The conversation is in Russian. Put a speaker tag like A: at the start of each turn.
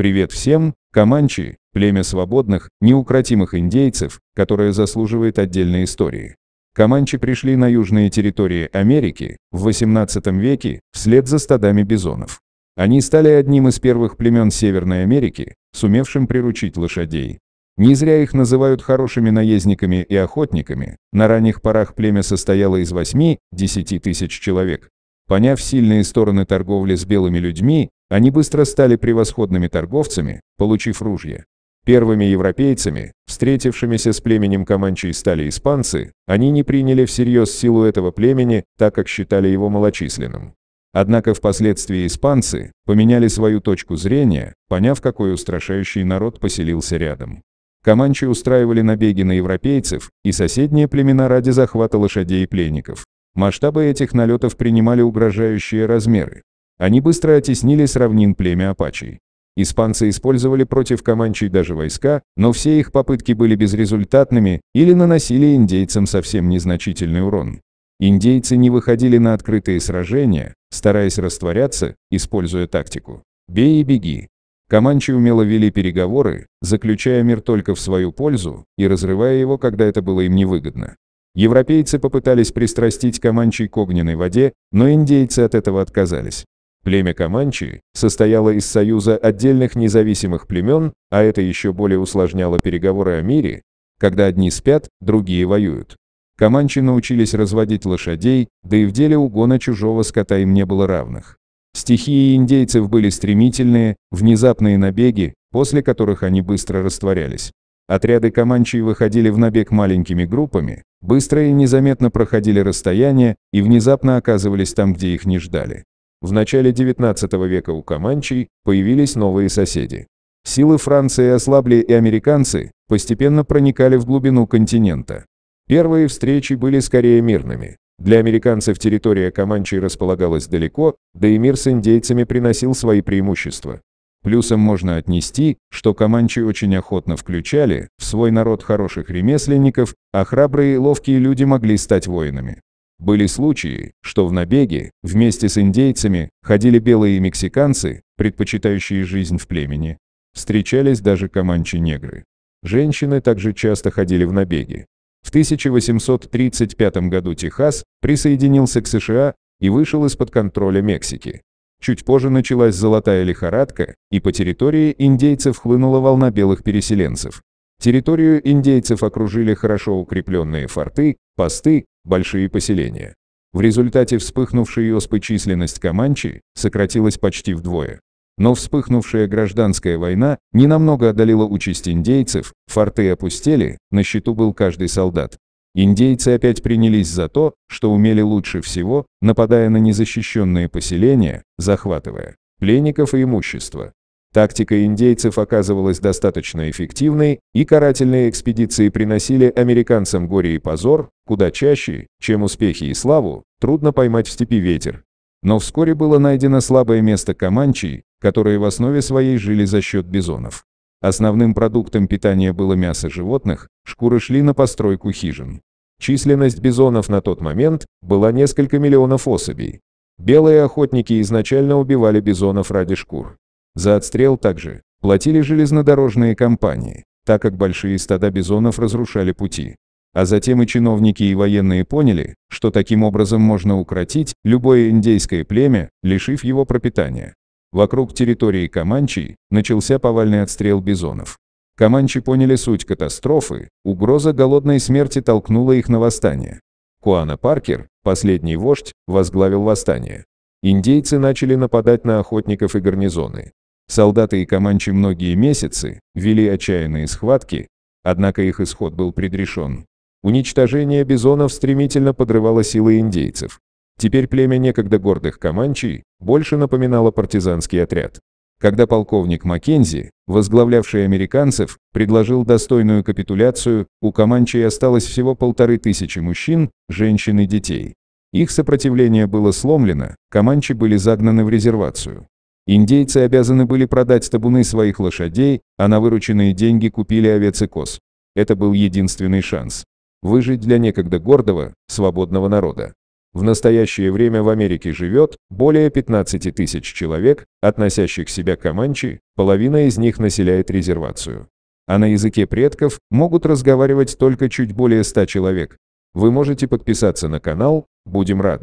A: Привет всем, Команчи, племя свободных, неукротимых индейцев, которое заслуживает отдельной истории. Команчи пришли на южные территории Америки в 18 веке вслед за стадами бизонов. Они стали одним из первых племен Северной Америки, сумевшим приручить лошадей. Не зря их называют хорошими наездниками и охотниками. На ранних порах племя состояло из 8-10 тысяч человек. Поняв сильные стороны торговли с белыми людьми, они быстро стали превосходными торговцами, получив ружья. Первыми европейцами, встретившимися с племенем Каманчей стали испанцы, они не приняли всерьез силу этого племени, так как считали его малочисленным. Однако впоследствии испанцы поменяли свою точку зрения, поняв, какой устрашающий народ поселился рядом. Каманчи устраивали набеги на европейцев и соседние племена ради захвата лошадей и пленников. Масштабы этих налетов принимали угрожающие размеры. Они быстро оттеснили с равнин племя апачей. Испанцы использовали против команчей даже войска, но все их попытки были безрезультатными или наносили индейцам совсем незначительный урон. Индейцы не выходили на открытые сражения, стараясь растворяться, используя тактику «бей и беги». Команчи умело вели переговоры, заключая мир только в свою пользу и разрывая его, когда это было им невыгодно. Европейцы попытались пристрастить команчей к огненной воде, но индейцы от этого отказались. Племя Каманчи состояло из союза отдельных независимых племен, а это еще более усложняло переговоры о мире, когда одни спят, другие воюют. Каманчи научились разводить лошадей, да и в деле угона чужого скота им не было равных. Стихии индейцев были стремительные, внезапные набеги, после которых они быстро растворялись. Отряды Каманчи выходили в набег маленькими группами, быстро и незаметно проходили расстояние и внезапно оказывались там, где их не ждали. В начале XIX века у Каманчей появились новые соседи. Силы Франции ослабли и американцы постепенно проникали в глубину континента. Первые встречи были скорее мирными. Для американцев территория Каманчей располагалась далеко, да и мир с индейцами приносил свои преимущества. Плюсом можно отнести, что команчи очень охотно включали в свой народ хороших ремесленников, а храбрые и ловкие люди могли стать воинами. Были случаи, что в набеге, вместе с индейцами, ходили белые мексиканцы, предпочитающие жизнь в племени. Встречались даже команчи-негры. Женщины также часто ходили в набеги. В 1835 году Техас присоединился к США и вышел из-под контроля Мексики. Чуть позже началась золотая лихорадка, и по территории индейцев хлынула волна белых переселенцев. Территорию индейцев окружили хорошо укрепленные форты, посты, большие поселения. В результате вспыхнувшей оспы численность Каманчи сократилась почти вдвое. Но вспыхнувшая гражданская война ненамного одолела участь индейцев, форты опустели, на счету был каждый солдат. Индейцы опять принялись за то, что умели лучше всего, нападая на незащищенные поселения, захватывая пленников и имущество. Тактика индейцев оказывалась достаточно эффективной, и карательные экспедиции приносили американцам горе и позор, куда чаще, чем успехи и славу, трудно поймать в степи ветер. Но вскоре было найдено слабое место каманчей, которые в основе своей жили за счет бизонов. Основным продуктом питания было мясо животных, шкуры шли на постройку хижин. Численность бизонов на тот момент была несколько миллионов особей. Белые охотники изначально убивали бизонов ради шкур. За отстрел также платили железнодорожные компании, так как большие стада бизонов разрушали пути. А затем и чиновники и военные поняли, что таким образом можно укротить любое индейское племя, лишив его пропитания. Вокруг территории Каманчи начался повальный отстрел бизонов. Каманчи поняли суть катастрофы, угроза голодной смерти толкнула их на восстание. Куана Паркер, последний вождь, возглавил восстание. Индейцы начали нападать на охотников и гарнизоны. Солдаты и команчи многие месяцы вели отчаянные схватки, однако их исход был предрешен. Уничтожение бизонов стремительно подрывало силы индейцев. Теперь племя некогда гордых команчей больше напоминало партизанский отряд. Когда полковник Маккензи, возглавлявший американцев, предложил достойную капитуляцию, у команчей осталось всего полторы тысячи мужчин, женщин и детей. Их сопротивление было сломлено, команчи были загнаны в резервацию. Индейцы обязаны были продать табуны своих лошадей, а на вырученные деньги купили овец и коз. Это был единственный шанс. Выжить для некогда гордого, свободного народа. В настоящее время в Америке живет более 15 тысяч человек, относящих себя к Аманчи, половина из них населяет резервацию. А на языке предков могут разговаривать только чуть более 100 человек. Вы можете подписаться на канал, будем рады.